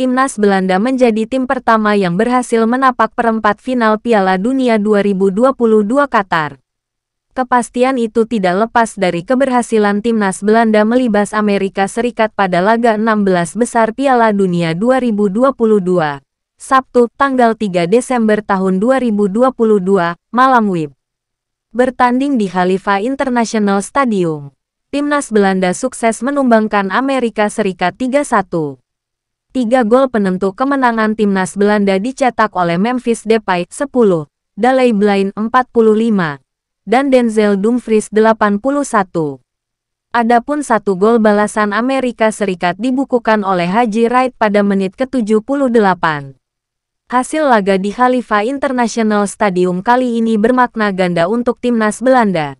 timnas Belanda menjadi tim pertama yang berhasil menapak perempat final Piala Dunia 2022 Qatar. Kepastian itu tidak lepas dari keberhasilan timnas Belanda melibas Amerika Serikat pada laga 16 besar Piala Dunia 2022. Sabtu, tanggal 3 Desember tahun 2022, malam WIB. Bertanding di Khalifa International Stadium, timnas Belanda sukses menumbangkan Amerika Serikat 3-1. Tiga gol penentu kemenangan timnas Belanda dicetak oleh Memphis Depay 10, Daley Blind 45, dan Denzel Dumfries 81. Adapun satu gol balasan Amerika Serikat dibukukan oleh Haji Wright pada menit ke-78. Hasil laga di Khalifa International Stadium kali ini bermakna ganda untuk timnas Belanda.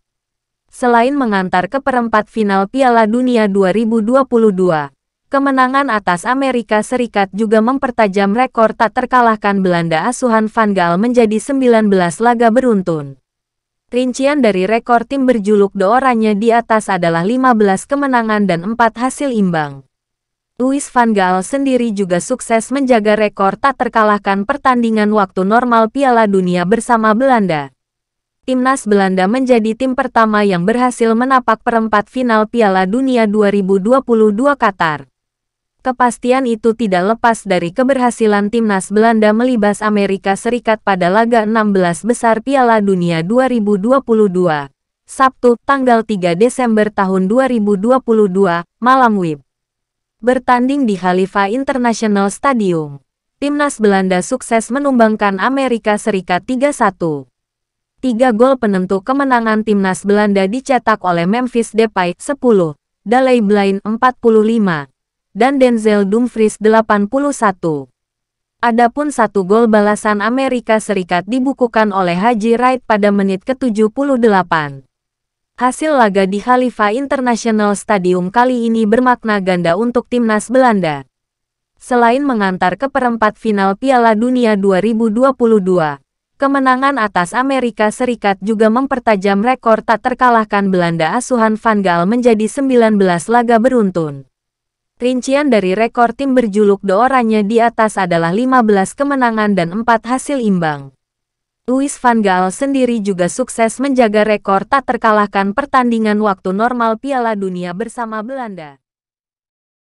Selain mengantar ke perempat final Piala Dunia 2022, Kemenangan atas Amerika Serikat juga mempertajam rekor tak terkalahkan Belanda asuhan Van Gaal menjadi 19 laga beruntun. Rincian dari rekor tim berjuluk The Oranye di atas adalah 15 kemenangan dan 4 hasil imbang. Luis van Gaal sendiri juga sukses menjaga rekor tak terkalahkan pertandingan waktu normal Piala Dunia bersama Belanda. Timnas Belanda menjadi tim pertama yang berhasil menapak perempat final Piala Dunia 2022 Qatar. Kepastian itu tidak lepas dari keberhasilan timnas Belanda melibas Amerika Serikat pada laga 16 besar Piala Dunia 2022. Sabtu, tanggal 3 Desember tahun 2022, malam WIB. Bertanding di Khalifa International Stadium, timnas Belanda sukses menumbangkan Amerika Serikat 3-1. Tiga gol penentu kemenangan timnas Belanda dicetak oleh Memphis Depay 10, Daley Blind 45, dan Denzel Dumfries 81. Adapun satu gol balasan Amerika Serikat dibukukan oleh Haji Wright pada menit ke-78. Hasil laga di Khalifa International Stadium kali ini bermakna ganda untuk timnas Belanda. Selain mengantar ke perempat final Piala Dunia 2022, kemenangan atas Amerika Serikat juga mempertajam rekor tak terkalahkan Belanda asuhan Van Gaal menjadi 19 laga beruntun. Rincian dari rekor tim berjuluk The di atas adalah 15 kemenangan dan 4 hasil imbang. Luis van Gaal sendiri juga sukses menjaga rekor tak terkalahkan pertandingan waktu normal Piala Dunia bersama Belanda.